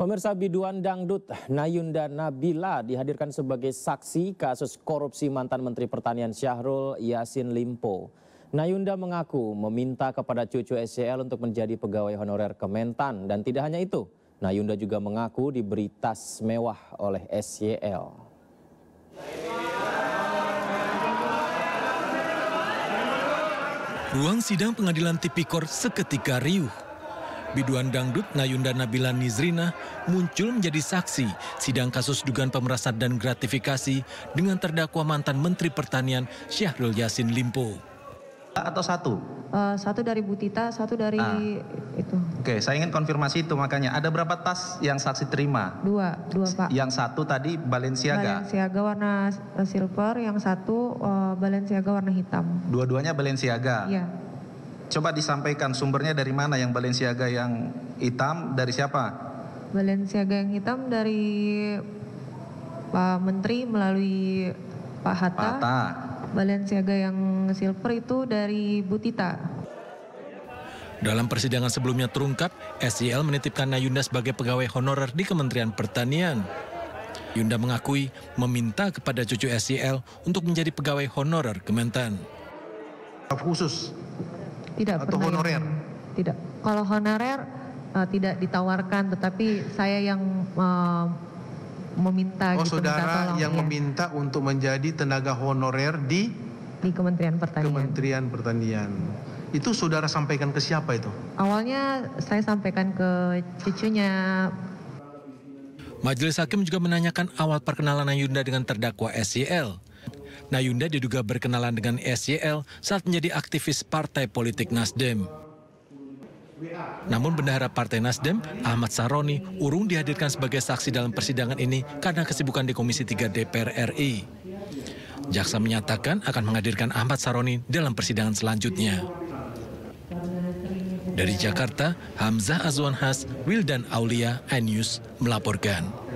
Pemirsa biduan dangdut Nayunda Nabila dihadirkan sebagai saksi kasus korupsi mantan Menteri Pertanian Syahrul Yasin Limpo. Nayunda mengaku meminta kepada cucu SCL untuk menjadi pegawai honorer Kementan dan tidak hanya itu, Nayunda juga mengaku diberi tas mewah oleh SCL. Ruang sidang pengadilan tipikor seketika riuh biduan dangdut Nayunda Nabila Nizrina muncul menjadi saksi sidang kasus dugaan pemerasan dan gratifikasi dengan terdakwa mantan Menteri Pertanian Syahrul Yasin Limpo. Atau satu? Uh, satu dari Butita, satu dari ah. itu. Oke, saya ingin konfirmasi itu makanya. Ada berapa tas yang saksi terima? Dua, dua Pak. Yang satu tadi Balenciaga? Balenciaga warna silver, yang satu uh, Balenciaga warna hitam. Dua-duanya Balenciaga? Iya. Coba disampaikan sumbernya dari mana yang Balenciaga yang hitam dari siapa? Balenciaga yang hitam dari Pak Menteri melalui Pak Hatta. Pak Hatta. Balenciaga yang silver itu dari Butita. Dalam persidangan sebelumnya terungkap, SIL menitipkan Nayunda sebagai pegawai honorer di Kementerian Pertanian. Yunda mengakui meminta kepada cucu SIL untuk menjadi pegawai honorer Kementan. Khusus tidak atau pernah honorer? yang, Tidak. Kalau honorer uh, tidak ditawarkan, tetapi saya yang uh, meminta. Oh, gitu, saudara minta tolong, yang ya. meminta untuk menjadi tenaga honorer di di Kementerian Pertanian. Kementerian Pertanian. Itu saudara sampaikan ke siapa itu? Awalnya saya sampaikan ke cucunya Majelis Hakim juga menanyakan awal perkenalan Ayunda dengan terdakwa SCL. Nayunda diduga berkenalan dengan SYL saat menjadi aktivis partai politik Nasdem. Namun bendahara Partai Nasdem, Ahmad Saroni, urung dihadirkan sebagai saksi dalam persidangan ini karena kesibukan di Komisi 3 DPR RI. Jaksa menyatakan akan menghadirkan Ahmad Saroni dalam persidangan selanjutnya. Dari Jakarta, Hamzah Azwan Has, Wildan Aulia, NNews melaporkan.